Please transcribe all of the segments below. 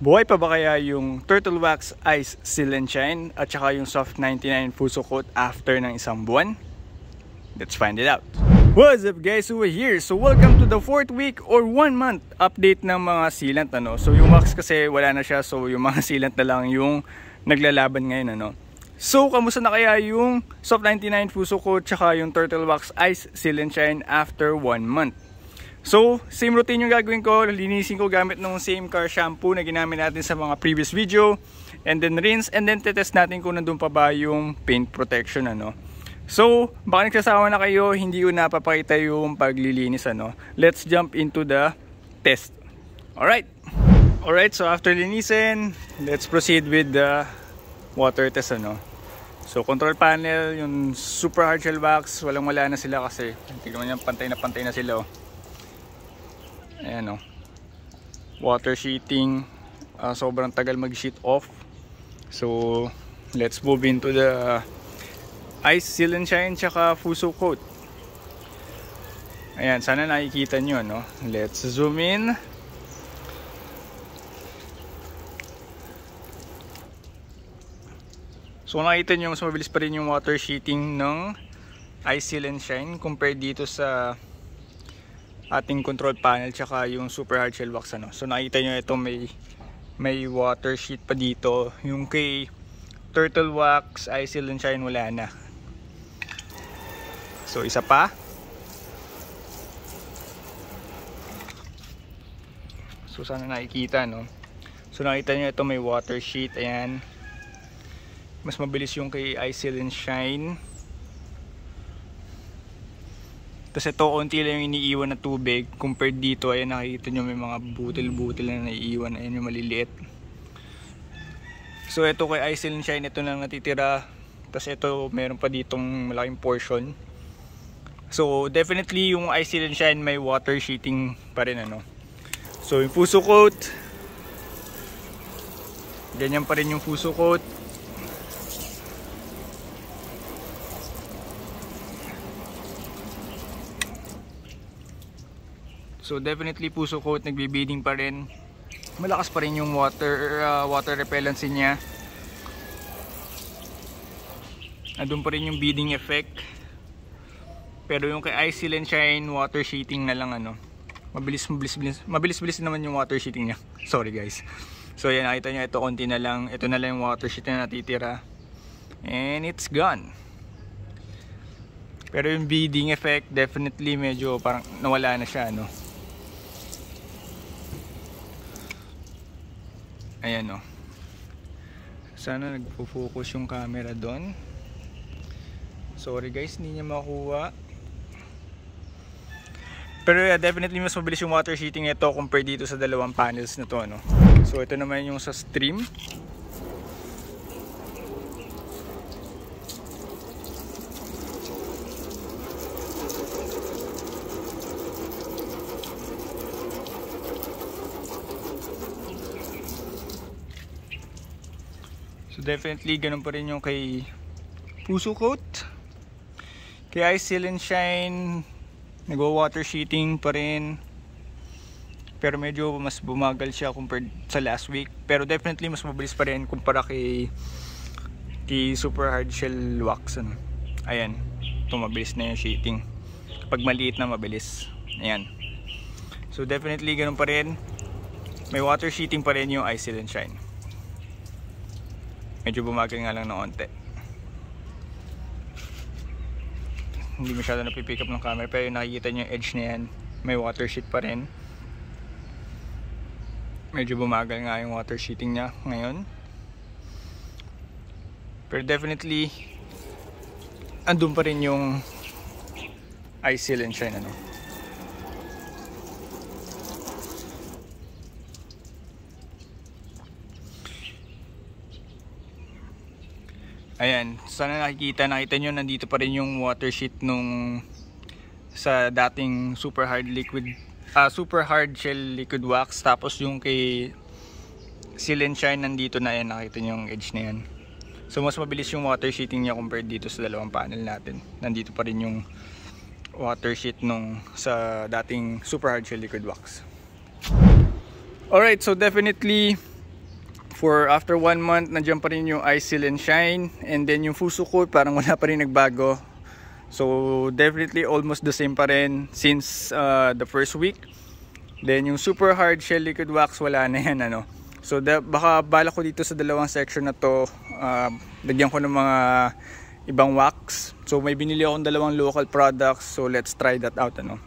Buhay pa ba kaya yung Turtle Wax Ice Seal and Shine at saka yung Soft 99 Fuso Coat after ng isang buwan? Let's find it out! What's up guys? So we're here. So welcome to the 4th week or 1 month update ng mga sealant. Ano? So yung wax kasi wala na siya. So yung mga sealant na lang yung naglalaban ngayon. Ano? So kamusta na kaya yung Soft 99 Fuso Coat saka yung Turtle Wax Ice Seal and Shine after 1 month? So, same routine yung gagawin ko. Linisin ko gamit ng same car shampoo na ginamit natin sa mga previous video. And then rinse. And then tetest natin kung nandun pa ba yung paint protection. Ano. So, baka nagsasawa na kayo, hindi ko napapakita yung paglilinis. Ano. Let's jump into the test. Alright. Alright, so after linisin, let's proceed with the water test. Ano. So, control panel, yung super hard shell box, walang wala na sila kasi. Tignan mo yan, pantay na pantay na sila. Oh ayan o oh. water sheeting uh, sobrang tagal mag sheet off so let's move into the ice seal and shine tsaka fuso coat ayan sana nakikita nyo no let's zoom in So nakita nyo mas mabilis pa rin yung water sheeting ng Ice Seal and Shine compared dito sa ating control panel tsaka yung super hard shell wax ano. So nakita nyo ito may may water sheet pa dito. Yung kay turtle wax, eye seal and shine wala na. So isa pa. So sana nakikita no. So nakita nyo ito may water sheet. Ayan. Mas mabilis yung kay Ice seal and shine tapos ito, onti lang yung iniiwan na tubig. Compared dito, ayan nakikita nyo may mga butil-butil na naiiwan. Ayan yung maliliit. So ito kay Ice and Shine, ito lang natitira. Tapos ito, meron pa ditong malaking portion. So definitely yung Ice and Shine may water sheeting pa rin ano. So yung fuso coat. Ganyan pa rin yung fuso coat. So definitely puso coat nagbe-beading pa rin. Malakas pa rin yung water uh, water repellency niya. Andun pa rin yung beading effect. Pero yung kay Ice and Shine water sheeting na lang ano. Mabilis mabilis bilis mabilis bilis naman yung water sheeting niya. Sorry guys. So yan nakita niyo ito konti na lang. Ito na lang yung water sheeting na natitira. And it's gone. Pero yung beading effect, definitely medyo parang nawala na siya, ano. ayan o oh. sana nagpo-focus yung camera doon sorry guys hindi niya makuha pero yeah, definitely mas mabilis yung water sheeting ito compared dito sa dalawang panels na to no? so ito naman yung sa stream So definitely ganun pa rin yung kay Puso Coat. Kay Ice Seal and Shine, nagwa-water sheeting pa rin. Pero medyo mas bumagal siya compared sa last week. Pero definitely mas mabilis pa rin kumpara kay, kay Super Hard Shell Wax. Ano. Ayan, tumabilis na yung sheeting. Kapag maliit na mabilis. Ayan. So definitely ganun pa rin. May water sheeting pa rin yung Ice Seal and Shine medyo bumagal nga lang ng onte hindi masyado napipick up ng camera pero yung nakikita nyo yung edge na yan may water sheet pa rin medyo bumagal nga yung water sheeting niya ngayon pero definitely andun pa rin yung eye seal and shine ano Ayan, sana nakikita, nakita nyo nandito pa rin yung water sheet nung sa dating super hard liquid uh, super hard shell liquid wax tapos yung kay seal and shine nandito na yan nakita nyo yung edge na yan so mas mabilis yung water sheeting niya compared dito sa dalawang panel natin nandito pa rin yung water sheet nung sa dating super hard shell liquid wax alright so definitely for after one month nandiyan pa rin yung ice seal and shine and then yung fuso coat parang wala pa rin nagbago so definitely almost the same pa rin since uh, the first week then yung super hard shell liquid wax wala na yan ano so the, baka bala ko dito sa dalawang section na to uh, lagyan ko ng mga ibang wax so may binili akong dalawang local products so let's try that out ano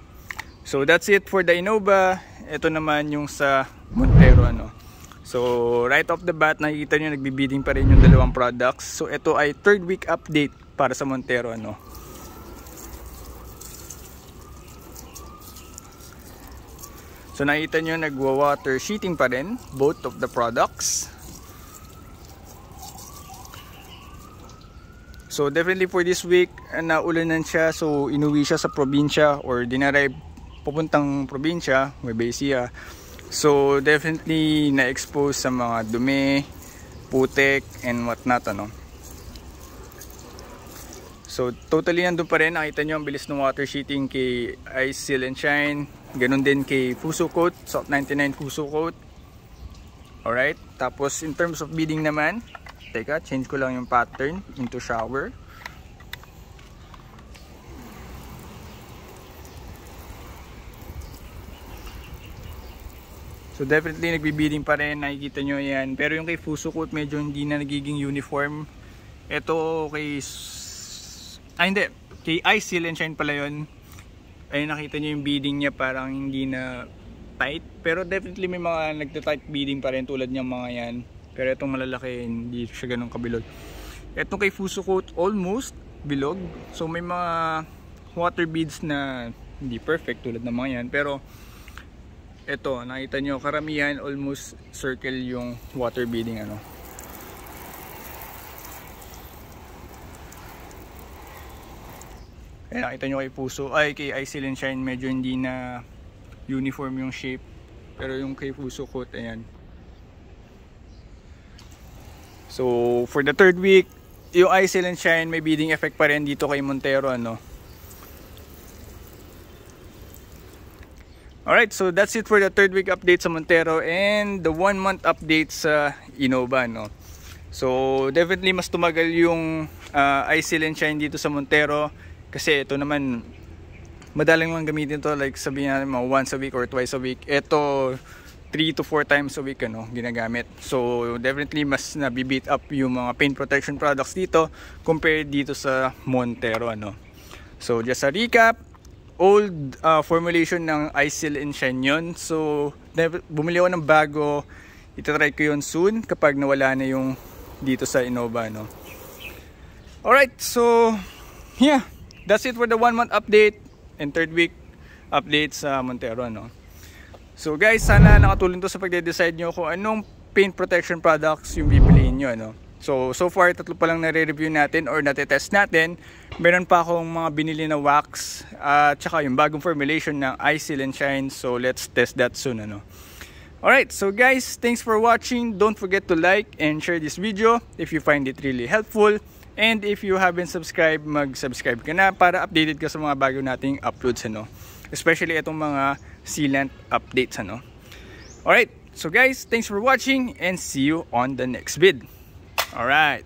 so that's it for the Innova ito naman yung sa Montero ano So right off the bat nakikita nyo nagbibidding pa rin yung dalawang products. So ito ay third week update para sa Montero ano. So nakita nyo nagwa-water sheeting pa rin both of the products. So definitely for this week naulanan siya so inuwi siya sa probinsya or dinarive pupuntang probinsya, Nueva Ecija. So, definitely na-expose sa mga dumi, putik, and whatnot, ano. So, totally nandun pa rin. Nakita nyo ang bilis ng water sheeting kay Ice Seal and Shine. Ganun din kay Fuso Coat, Salt 99 Fuso Coat. Alright, tapos in terms of beading naman, teka, change ko lang yung pattern into shower. So definitely nagbibidding pa rin, nakikita nyo yan. Pero yung kay Fusukut medyo hindi na nagiging uniform. Ito kay... Ah hindi, kay Ice Seal and Shine pala yun. Ayun nakita nyo yung beading niya parang hindi na tight. Pero definitely may mga nagtatight beading pa rin tulad ng mga yan. Pero itong malalaki, hindi siya ganun kabilog. Itong kay Fusukut almost bilog. So may mga water beads na hindi perfect tulad ng mga yan. Pero ito nakita nyo karamihan almost circle yung water beading ano eh nakita nyo kay puso ay kay Isil and Shine medyo hindi na uniform yung shape pero yung kay puso coat ayan so for the third week yung Isil and Shine may beading effect pa rin dito kay Montero ano Alright, so that's it for the third week update sa Montero and the one month update sa Innova. No? So definitely mas tumagal yung uh, ah, ICL and shine dito sa Montero kasi ito naman madaling lang gamitin to like sabihin natin mga once a week or twice a week. Ito 3 to 4 times a week ano, ginagamit. So definitely mas nabibeat up yung mga paint protection products dito compared dito sa Montero. Ano? So just a recap, old uh, formulation ng Isil Inshen Shenyon. So, bumili ako ng bago. Itatry ko yun soon kapag nawala na yung dito sa Innova. No? Alright, so yeah. That's it for the one month update and third week update sa Montero. No? So guys, sana nakatulong to sa pagde-decide nyo kung anong paint protection products yung bibiliin nyo. No? So, so far, tatlo pa lang nare-review natin or natetest natin. Meron pa akong mga binili na wax at uh, saka yung bagong formulation ng Isil and Shine. So, let's test that soon. Ano? Alright, so guys, thanks for watching. Don't forget to like and share this video if you find it really helpful. And if you haven't subscribed, mag-subscribe ka na para updated ka sa mga bago nating uploads. Ano? Especially itong mga sealant updates. Ano? Alright, so guys, thanks for watching and see you on the next vid. All right.